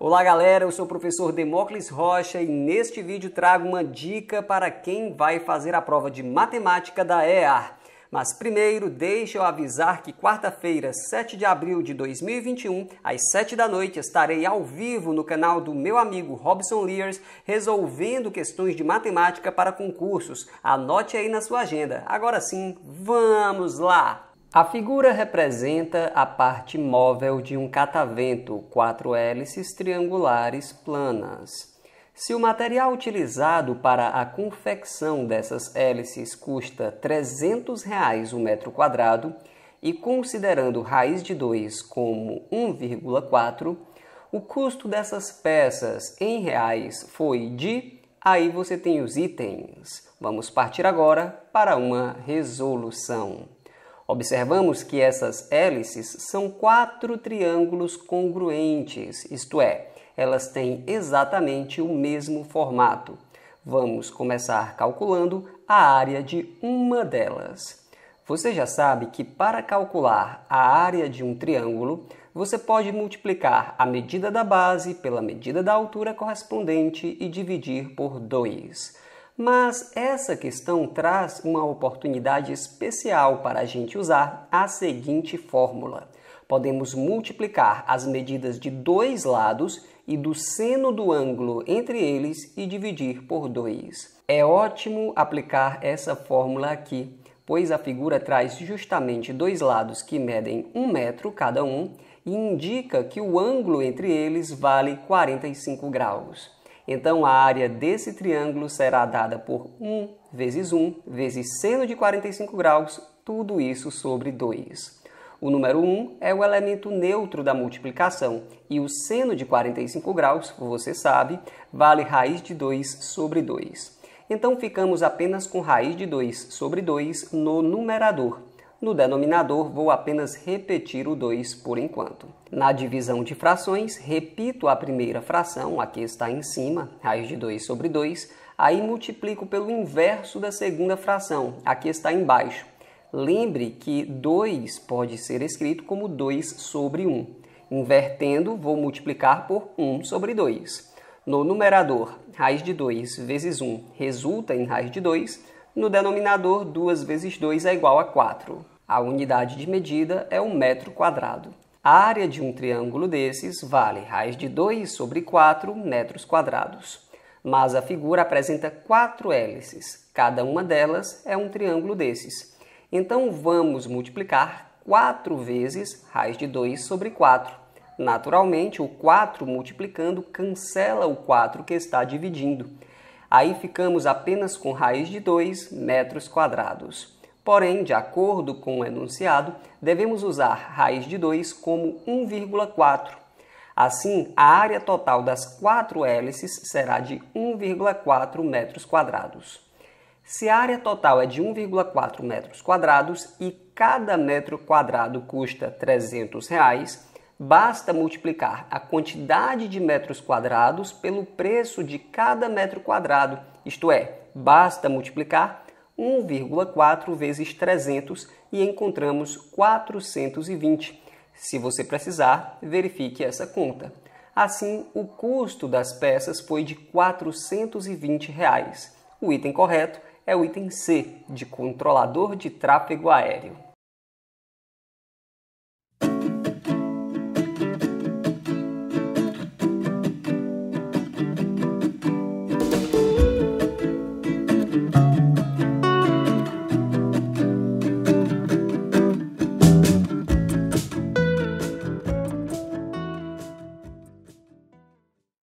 Olá galera, eu sou o professor Demócles Rocha e neste vídeo trago uma dica para quem vai fazer a prova de matemática da EAR. Mas primeiro, deixa eu avisar que quarta-feira, 7 de abril de 2021, às 7 da noite, estarei ao vivo no canal do meu amigo Robson Lears, resolvendo questões de matemática para concursos. Anote aí na sua agenda. Agora sim, vamos lá! A figura representa a parte móvel de um catavento, quatro hélices triangulares planas. Se o material utilizado para a confecção dessas hélices custa R$ 300 reais o metro quadrado e considerando raiz de 2 como 1,4, o custo dessas peças em reais foi de aí você tem os itens. Vamos partir agora para uma resolução. Observamos que essas hélices são quatro triângulos congruentes, isto é, elas têm exatamente o mesmo formato. Vamos começar calculando a área de uma delas. Você já sabe que para calcular a área de um triângulo, você pode multiplicar a medida da base pela medida da altura correspondente e dividir por 2. Mas essa questão traz uma oportunidade especial para a gente usar a seguinte fórmula. Podemos multiplicar as medidas de dois lados e do seno do ângulo entre eles e dividir por 2. É ótimo aplicar essa fórmula aqui, pois a figura traz justamente dois lados que medem um metro cada um e indica que o ângulo entre eles vale 45 graus. Então a área desse triângulo será dada por 1 vezes 1 vezes seno de 45 graus, tudo isso sobre 2. O número 1 é o elemento neutro da multiplicação e o seno de 45 graus, você sabe, vale raiz de 2 sobre 2. Então ficamos apenas com raiz de 2 sobre 2 no numerador. No denominador, vou apenas repetir o 2 por enquanto. Na divisão de frações, repito a primeira fração, a que está em cima, raiz de 2 sobre 2, aí multiplico pelo inverso da segunda fração, a que está embaixo. Lembre que 2 pode ser escrito como 2 sobre 1. Invertendo, vou multiplicar por 1 sobre 2. No numerador, raiz de 2 vezes 1 resulta em raiz de 2 no denominador 2 vezes 2 é igual a 4. A unidade de medida é um metro quadrado. A área de um triângulo desses vale raiz de 2 sobre 4 metros quadrados. Mas a figura apresenta quatro hélices, cada uma delas é um triângulo desses. Então vamos multiplicar 4 vezes raiz de 2 sobre 4. Naturalmente, o 4 multiplicando cancela o 4 que está dividindo. Aí ficamos apenas com raiz de 2 metros quadrados. Porém, de acordo com o enunciado, devemos usar raiz de 2 como 1,4. Assim, a área total das quatro hélices será de 1,4 metros quadrados. Se a área total é de 1,4 metros quadrados e cada metro quadrado custa 300 reais, Basta multiplicar a quantidade de metros quadrados pelo preço de cada metro quadrado, isto é, basta multiplicar 1,4 vezes 300 e encontramos 420. Se você precisar, verifique essa conta. Assim, o custo das peças foi de R$ 420. Reais. O item correto é o item C, de controlador de tráfego aéreo.